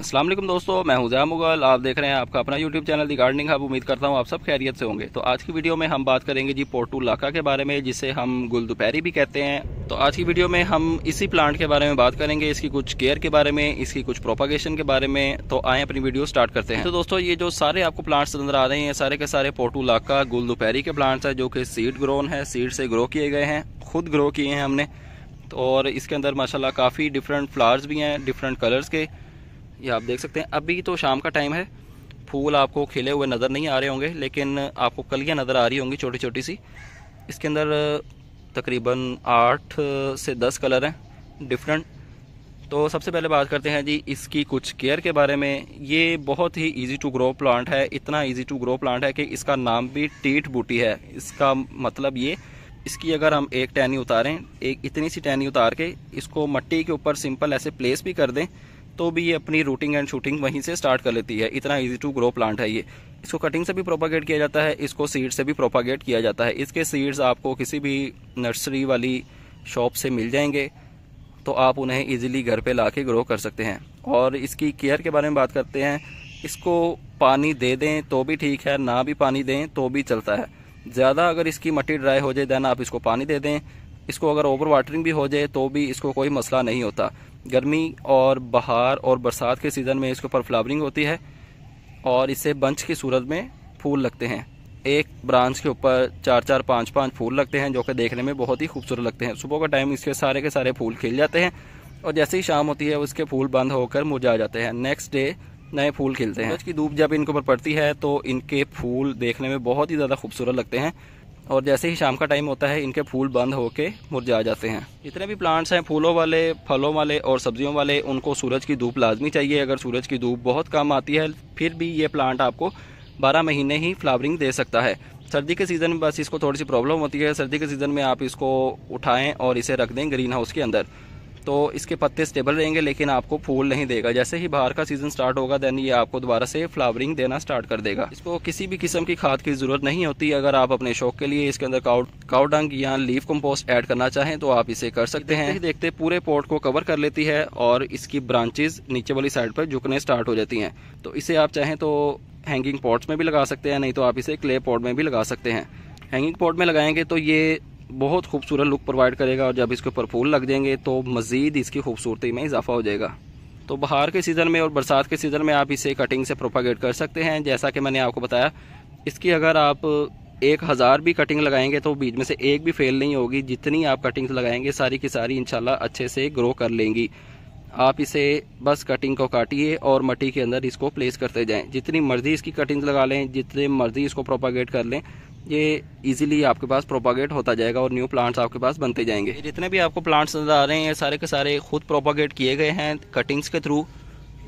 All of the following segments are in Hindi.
असलम दोस्तों मैं हूं मुगल आप देख रहे हैं आपका अपना YouTube channel the Gardening Hub उम्मीद करता हूं आप सब खैरियत से होंगे तो आज की वीडियो में हम बात करेंगे जी पोर्टू लाका के बारे में जिसे हम गुल दोपहरी भी कहते हैं तो आज की वीडियो में हम इसी प्लांट के बारे में बात करेंगे इसकी कुछ केयर के बारे में इसकी कुछ प्रोपागेशन के बारे में तो आए अपनी वीडियो स्टार्ट करते हैं तो दोस्तों ये जो सारे आपको प्लांट्स नजर आ रहे हैं सारे के सारे पोर्टू लाका गुल दोपहरी के प्लांट्स हैं जो कि सीड ग्रोन है सीड से ग्रो किए गए हैं खुद ग्रो किए हैं हमने तो और इसके अंदर माशाला काफ़ी डिफरेंट फ्लावर्स भी हैं डिफरेंट कलर्स के ये आप देख सकते हैं अभी तो शाम का टाइम है फूल आपको खिले हुए नज़र नहीं आ रहे होंगे लेकिन आपको कलियाँ नज़र आ रही होंगी छोटी छोटी सी इसके अंदर तकरीबन आठ से दस कलर हैं डिफरेंट तो सबसे पहले बात करते हैं जी इसकी कुछ केयर के बारे में ये बहुत ही इजी टू ग्रो प्लांट है इतना इजी टू ग्रो प्लांट है कि इसका नाम भी टीट बूटी है इसका मतलब ये इसकी अगर हम एक टहनी उतारें एक इतनी सी टहनी उतार के इसको मट्टी के ऊपर सिंपल ऐसे प्लेस भी कर दें तो भी ये अपनी रूटिंग एंड शूटिंग वहीं से स्टार्ट कर लेती है इतना ईजी टू ग्रो प्लांट है ये इसको कटिंग से भी प्रोपागेट किया जाता है इसको सीड से भी प्रोपागेट किया जाता है इसके सीड्स आपको किसी भी नर्सरी वाली शॉप से मिल जाएंगे तो आप उन्हें इजीली घर पे ला ग्रो कर सकते हैं और इसकी केयर के बारे में बात करते हैं इसको पानी दे दें तो भी ठीक है ना भी पानी दें तो भी चलता है ज़्यादा अगर इसकी मट्टी ड्राई हो जाए देन आप इसको पानी दे दें इसको अगर ओवर वाटरिंग भी हो जाए तो भी इसको कोई मसला नहीं होता गर्मी और बहार और बरसात के सीज़न में इसके ऊपर फ्लावरिंग होती है और इससे बंच की सूरत में फूल लगते हैं एक ब्रांच के ऊपर चार चार पाँच पाँच फूल लगते हैं जो कि देखने में बहुत ही खूबसूरत लगते हैं सुबह का टाइम इसके सारे के सारे फूल खिल जाते हैं और जैसे ही शाम होती है उसके फूल बंद होकर मुरझा जाते हैं नेक्स्ट डे नए फूल खिलते हैं आज की धूप जब इनके ऊपर पड़ती है तो इनके फूल देखने में बहुत ही ज़्यादा खूबसूरत लगते हैं और जैसे ही शाम का टाइम होता है इनके फूल बंद होके मुरझा जाते हैं जितने भी प्लांट्स हैं फूलों वाले फलों वाले और सब्जियों वाले उनको सूरज की धूप लाजमी चाहिए अगर सूरज की धूप बहुत कम आती है फिर भी ये प्लांट आपको बारह महीने ही फ्लावरिंग दे सकता है सर्दी के सीज़न में बस इसको थोड़ी सी प्रॉब्लम होती है सर्दी के सीज़न में आप इसको उठाएं और इसे रख दें ग्रीन हाउस के अंदर तो इसके पत्ते स्टेबल रहेंगे लेकिन आपको फूल नहीं देगा जैसे ही बाहर का सीजन स्टार्ट होगा देन ये आपको दोबारा से फ्लावरिंग देना स्टार्ट कर देगा इसको किसी भी किस्म की खाद की जरूरत नहीं होती अगर आप अपने शौक के लिए इसके अंदर काउडंग या लीफ कम्पोस्ट ऐड करना चाहें तो आप इसे कर सकते हैं देखते पूरे पोर्ट को कवर कर लेती है और इसकी ब्रांचेज नीचे वाली साइड पर झुकने स्टार्ट हो जाती है तो इसे आप चाहें तो हैंगिंग पॉट्स में भी लगा सकते हैं नहीं तो आप इसे क्ले पॉट में भी लगा सकते हैं हैंगिंग पॉट में लगाएंगे तो ये बहुत खूबसूरत लुक प्रोवाइड करेगा और जब इसके ऊपर फूल लग जाएंगे तो मज़ीद इसकी खूबसूरती में इजाफा हो जाएगा तो बाहर के सीज़न में और बरसात के सीज़न में आप इसे कटिंग से प्रोपागेट कर सकते हैं जैसा कि मैंने आपको बताया इसकी अगर आप एक हज़ार भी कटिंग लगाएंगे तो बीच में से एक भी फेल नहीं होगी जितनी आप कटिंग्स लगाएंगे सारी की सारी इंशाल्लाह अच्छे से ग्रो कर लेंगी आप इसे बस कटिंग को काटिए और मट्टी के अंदर इसको प्लेस करते जाएं जितनी मर्जी इसकी कटिंग्स लगा लें जितनी मर्जी इसको प्रोपागेट कर लें ये इजीली आपके पास प्रोपागेट होता जाएगा और न्यू प्लांट्स आपके पास बनते जाएंगे जितने भी आपको प्लांट्स नज़र आ रहे हैं ये सारे के सारे खुद प्रोपागेट किए गए हैं कटिंग्स के थ्रू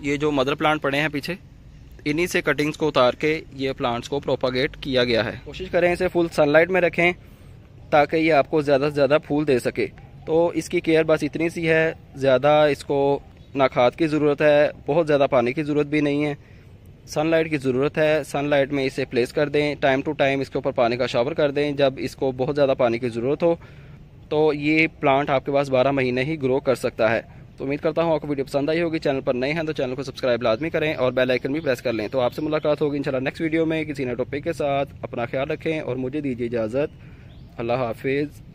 ये जो मदर प्लांट पड़े हैं पीछे इन्हीं से कटिंग्स को उतार के ये प्लांट्स को प्रोपागेट किया गया है कोशिश करें इसे फुल सनलाइट में रखें ताकि ये आपको ज़्यादा से ज़्यादा फूल दे सके तो इसकी केयर बस इतनी सी है ज़्यादा इसको ना खाद की ज़रूरत है बहुत ज़्यादा पानी की ज़रूरत भी नहीं है सनलाइट की ज़रूरत है सनलाइट में इसे प्लेस कर दें टाइम टू टाइम इसके ऊपर पानी का शावर कर दें जब इसको बहुत ज़्यादा पानी की ज़रूरत हो तो ये प्लांट आपके पास बारह महीने ही ग्रो कर सकता है तो उम्मीद करता हूँ आपको वीडियो पसंद आई होगी चैनल पर नए हैं तो चैनल को सब्सक्राइब लाजमी करें और बेल आइकन भी प्रेस कर लें तो आपसे मुलाकात होगी इंशाल्लाह नेक्स्ट वीडियो में किसी नए टॉपिक के साथ अपना ख्याल रखें और मुझे दीजिए इजाज़त अल्लाह हाफिज़